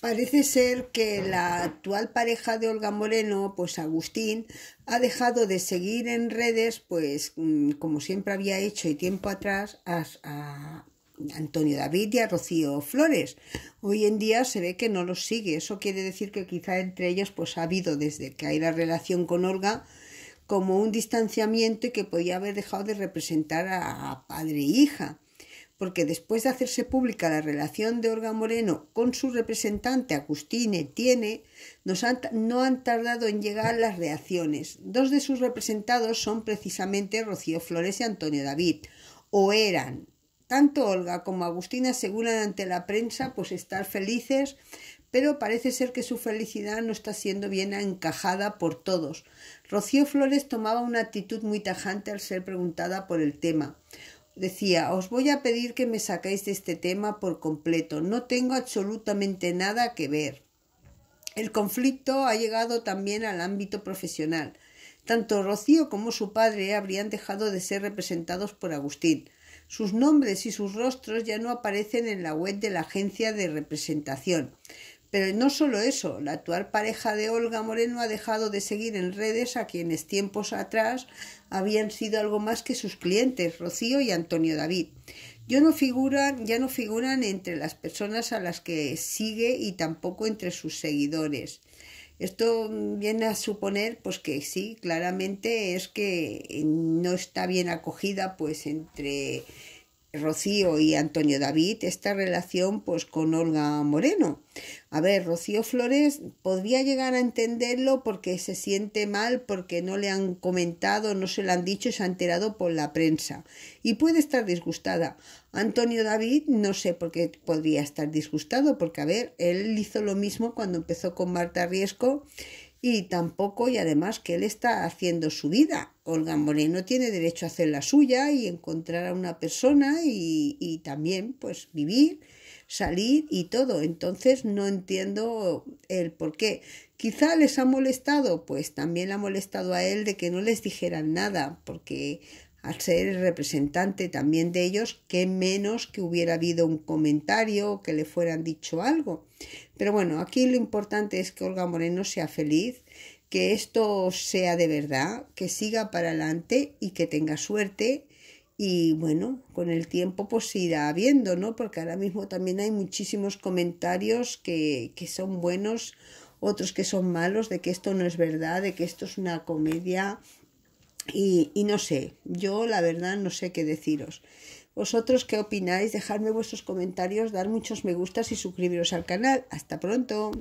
Parece ser que la actual pareja de Olga Moreno, pues Agustín, ha dejado de seguir en redes, pues mm, como siempre había hecho y tiempo atrás, a, a Antonio David y a Rocío Flores. Hoy en día se ve que no los sigue. Eso quiere decir que quizá entre ellos pues ha habido desde que hay la relación con Olga como un distanciamiento y que podía haber dejado de representar a padre e hija porque después de hacerse pública la relación de Olga Moreno con su representante Agustín Tiene, no han tardado en llegar las reacciones. Dos de sus representados son precisamente Rocío Flores y Antonio David, o eran. Tanto Olga como Agustín aseguran ante la prensa pues estar felices, pero parece ser que su felicidad no está siendo bien encajada por todos. Rocío Flores tomaba una actitud muy tajante al ser preguntada por el tema decía, os voy a pedir que me sacáis de este tema por completo, no tengo absolutamente nada que ver. El conflicto ha llegado también al ámbito profesional. Tanto Rocío como su padre habrían dejado de ser representados por Agustín. Sus nombres y sus rostros ya no aparecen en la web de la agencia de representación. Pero no solo eso, la actual pareja de Olga Moreno ha dejado de seguir en redes a quienes tiempos atrás habían sido algo más que sus clientes, Rocío y Antonio David. Yo no figuran, ya no figuran entre las personas a las que sigue y tampoco entre sus seguidores. Esto viene a suponer pues que sí, claramente es que no está bien acogida pues entre Rocío y Antonio David esta relación pues con Olga Moreno. A ver, Rocío Flores podría llegar a entenderlo porque se siente mal, porque no le han comentado, no se le han dicho, se ha enterado por la prensa y puede estar disgustada. Antonio David no sé por qué podría estar disgustado porque, a ver, él hizo lo mismo cuando empezó con Marta Riesco y tampoco, y además que él está haciendo su vida. Olga Moreno tiene derecho a hacer la suya y encontrar a una persona y, también pues vivir, salir y todo. Entonces no entiendo el por qué. Quizá les ha molestado, pues también le ha molestado a él de que no les dijeran nada, porque al ser representante también de ellos, que menos que hubiera habido un comentario, que le fueran dicho algo. Pero bueno, aquí lo importante es que Olga Moreno sea feliz, que esto sea de verdad, que siga para adelante y que tenga suerte. Y bueno, con el tiempo pues irá viendo, ¿no? Porque ahora mismo también hay muchísimos comentarios que, que son buenos, otros que son malos, de que esto no es verdad, de que esto es una comedia, y, no sé, yo la verdad no sé qué deciros. ¿Vosotros qué opináis? Dejadme vuestros comentarios, dar muchos me gustas y suscribiros al canal. Hasta pronto.